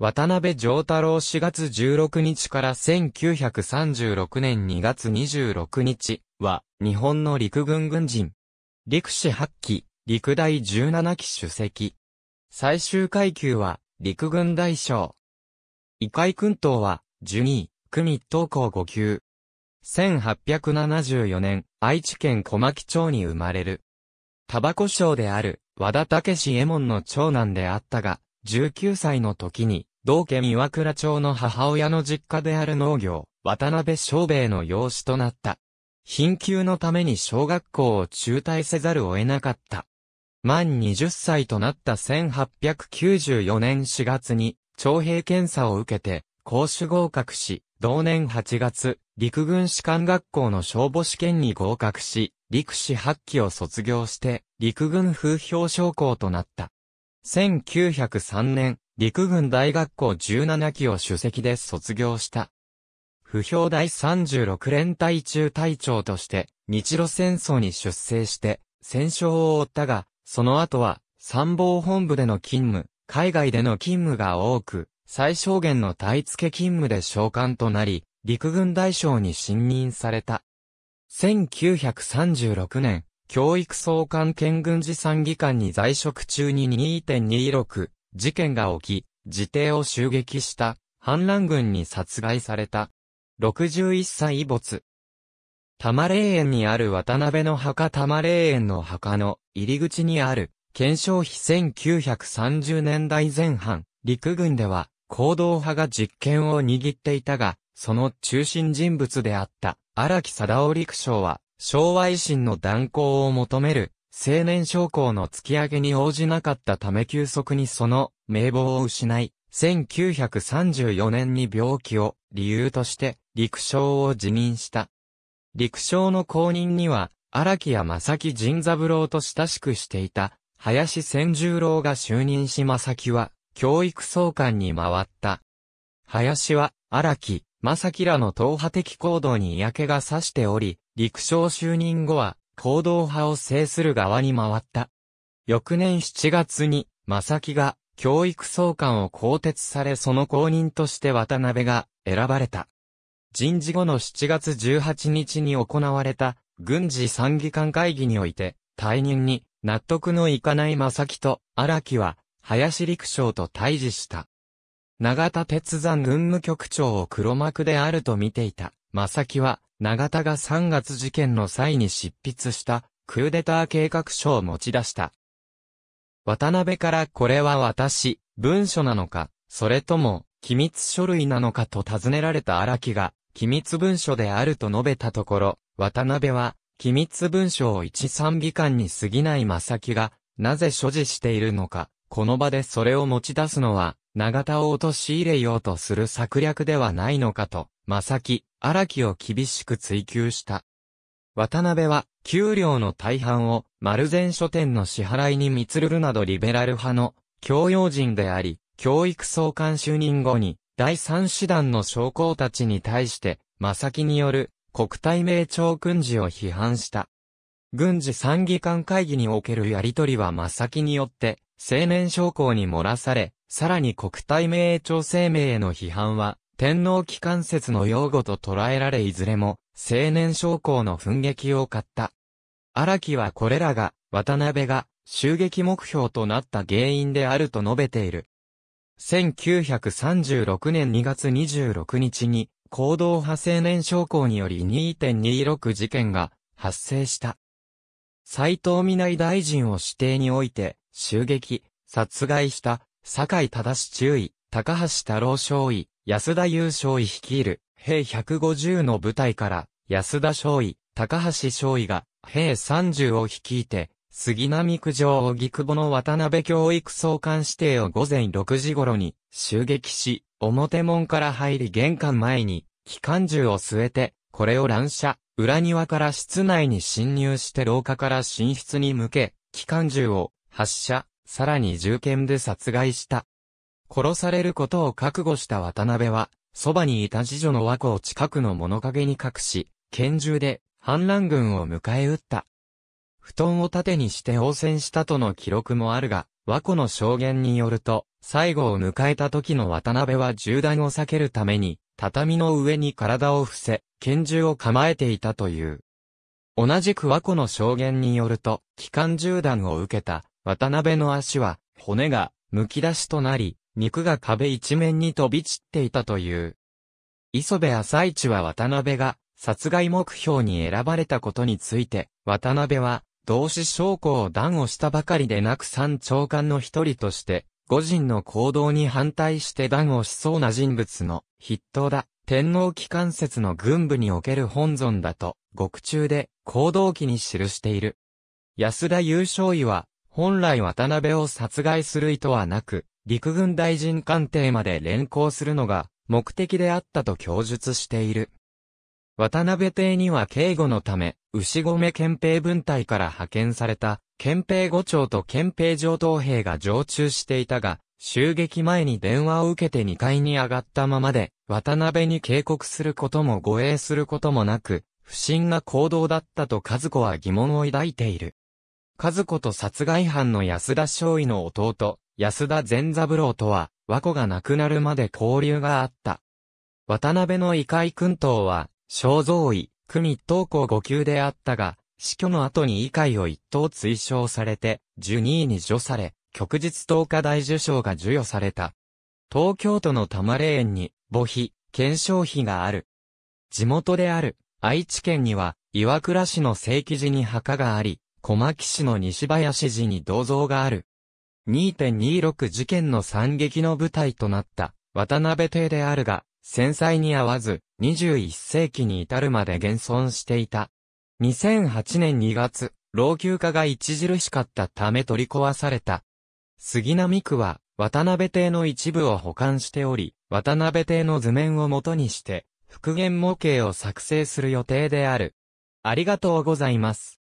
渡辺上太郎4月16日から1936年2月26日は日本の陸軍軍人。陸士8期、陸大17期主席。最終階級は陸軍大将。異界訓頭は12位、組東校5級。1874年、愛知県小牧町に生まれる。タバコ賞である和田武史右衛門の長男であったが、19歳の時に、同家岩倉町の母親の実家である農業、渡辺昌兵衛の養子となった。貧窮のために小学校を中退せざるを得なかった。満20歳となった1894年4月に、徴兵検査を受けて、公主合格し、同年8月、陸軍士官学校の消防試験に合格し、陸士8期を卒業して、陸軍風評将校となった。1903年、陸軍大学校17期を主席で卒業した。不評第36連隊中隊長として、日露戦争に出征して、戦勝を負ったが、その後は、参謀本部での勤務、海外での勤務が多く、最小限の隊付勤務で召喚となり、陸軍大将に信任された。1936年、教育総監県軍事参議官に在職中に2.26事件が起き、自邸を襲撃した反乱軍に殺害された。61歳没。玉霊園にある渡辺の墓玉霊園の墓の入り口にある検証費1930年代前半、陸軍では行動派が実権を握っていたが、その中心人物であった荒木貞夫陸将は昭和維新の断行を求める青年将校の突き上げに応じなかったため急速にその名簿を失い、1934年に病気を理由として陸将を辞任した。陸将の後任には荒木や正木仁三郎と親しくしていた林千十郎が就任し正木は教育総監に回った。林は荒木、正木らの党派的行動に嫌気がさしており、陸将就任後は、行動派を制する側に回った。翌年7月に、正木が、教育総監を更迭されその後任として渡辺が選ばれた。人事後の7月18日に行われた軍事参議官会議において退任に納得のいかない正木と荒木は林陸将と対峙した。長田鉄山軍務局長を黒幕であると見ていた正木は長田が3月事件の際に執筆したクーデター計画書を持ち出した。渡辺からこれは私、文書なのか、それとも、機密書類なのかと尋ねられた荒木が、機密文書であると述べたところ、渡辺は、機密文書を一三美間に過ぎない正木が、なぜ所持しているのか、この場でそれを持ち出すのは、長田を陥れようとする策略ではないのかと、正木、荒木を厳しく追求した。渡辺は、給料の大半を、丸善書店の支払いに密るるなどリベラル派の、教養人であり、教育総監就任後に、第三師団の将校たちに対して、正木による、国体名朝訓示を批判した。軍事参議官会議におけるやりとりは正木によって、青年将校に漏らされ、さらに国体名朝声明への批判は、天皇機関説の用語と捉えられいずれも、青年将校の奮撃を買った。荒木はこれらが、渡辺が、襲撃目標となった原因であると述べている。1936年2月26日に、行動派青年将校により2.26事件が発生した。斎藤美内大臣を指定において、襲撃、殺害した、酒井正注意。高橋太郎少尉、安田優少尉率いる、兵150の部隊から、安田少尉、高橋少尉が、兵30を率いて、杉並区上荻窪の渡辺教育総監指定を午前6時頃に、襲撃し、表門から入り玄関前に、機関銃を据えて、これを乱射、裏庭から室内に侵入して廊下から寝室に向け、機関銃を発射、さらに銃剣で殺害した。殺されることを覚悟した渡辺は、そばにいた次女の和子を近くの物陰に隠し、拳銃で反乱軍を迎え撃った。布団を盾にして応戦したとの記録もあるが、和子の証言によると、最後を迎えた時の渡辺は銃弾を避けるために、畳の上に体を伏せ、拳銃を構えていたという。同じく和子の証言によると、機関銃弾を受けた渡辺の足は、骨が、剥き出しとなり、肉が壁一面に飛び散っていたという。磯部朝市は渡辺が殺害目標に選ばれたことについて、渡辺は同志将校を断をしたばかりでなく三長官の一人として、五人の行動に反対して断をしそうな人物の筆頭だ。天皇機関説の軍部における本尊だと、獄中で行動記に記している。安田優勝医は、本来渡辺を殺害する意図はなく、陸軍大臣官邸まで連行するのが目的であったと供述している。渡辺邸には警護のため、牛込憲兵分隊から派遣された憲兵五長と憲兵上等兵が常駐していたが、襲撃前に電話を受けて2階に上がったままで、渡辺に警告することも護衛することもなく、不審な行動だったと和子は疑問を抱いている。和子と殺害犯の安田少尉の弟、安田善三郎とは、和子が亡くなるまで交流があった。渡辺の異界君頭は、肖像医、組一等校5級であったが、死去の後に異界を一等追奨されて、受2位に除され、旭日東科大受賞が授与された。東京都の玉霊園に、墓碑、検証碑がある。地元である、愛知県には、岩倉市の正規寺に墓があり、小牧市の西林寺に銅像がある。2.26事件の惨劇の舞台となった渡辺邸であるが、戦災に合わず21世紀に至るまで現存していた。2008年2月、老朽化が著しかったため取り壊された。杉並区は渡辺邸の一部を保管しており、渡辺邸の図面を元にして、復元模型を作成する予定である。ありがとうございます。